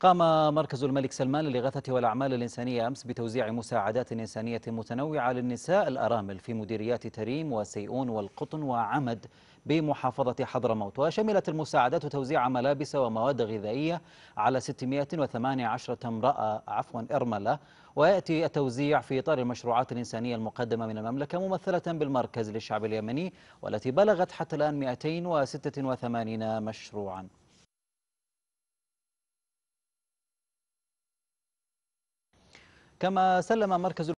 قام مركز الملك سلمان للإغاثة والأعمال الإنسانية أمس بتوزيع مساعدات إنسانية متنوعة للنساء الأرامل في مديريات تريم وسيئون والقطن وعمد بمحافظة حضرموت وشملت المساعدات توزيع ملابس ومواد غذائية على 618 امرأة عفوا إرملة ويأتي التوزيع في إطار المشروعات الإنسانية المقدمة من المملكة ممثلة بالمركز للشعب اليمني والتي بلغت حتى الآن 286 مشروعا كما سلم مركز